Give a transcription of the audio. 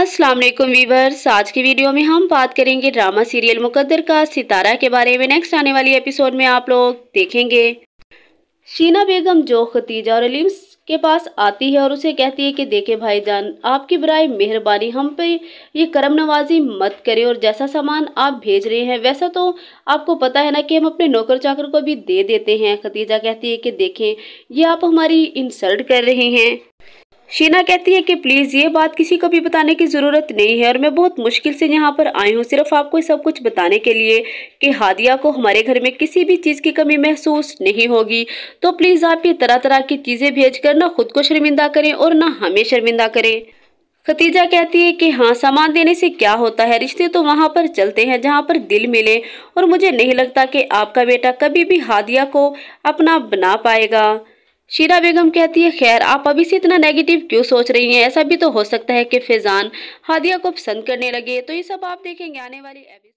अस्सलाम वालेकुम वीवर्स आज की वीडियो में हम बात करेंगे ड्रामा सीरियल मुकद्दर का सितारा के बारे में नेक्स्ट आने वाली एपिसोड में आप लोग देखेंगे शीना बेगम जो खतीजा और अलीम के पास आती है और उसे कहती है कि देखे जान आपकी बरए मेहरबानी हम पे ये करम नवाजी मत करें और जैसा सामान आप भेज रहे हैं वैसा तो आपको पता है ना कि हम अपने नौकर चाकर को भी दे देते हैं खतीजा कहती है कि देखें ये आप हमारी इंसल्ट कर रहे हैं शीना कहती है कि प्लीज़ ये बात किसी को भी बताने की ज़रूरत नहीं है और मैं बहुत मुश्किल से यहाँ पर आई हूँ सिर्फ आपको सब कुछ बताने के लिए कि हादिया को हमारे घर में किसी भी चीज़ की कमी महसूस नहीं होगी तो प्लीज़ आप ये तरह तरह की चीज़ें भेज कर ना खुद को शर्मिंदा करें और ना हमें शर्मिंदा करें खतीजा कहती है कि हाँ सामान देने से क्या होता है रिश्ते तो वहाँ पर चलते हैं जहाँ पर दिल मिले और मुझे नहीं लगता कि आपका बेटा कभी भी हादिया को अपना बना पाएगा शीरा बेगम कहती है खैर आप अभी से इतना नेगेटिव क्यों सोच रही हैं ऐसा भी तो हो सकता है कि फैजान हादिया को पसंद करने लगे तो ये सब आप देखेंगे आने वाली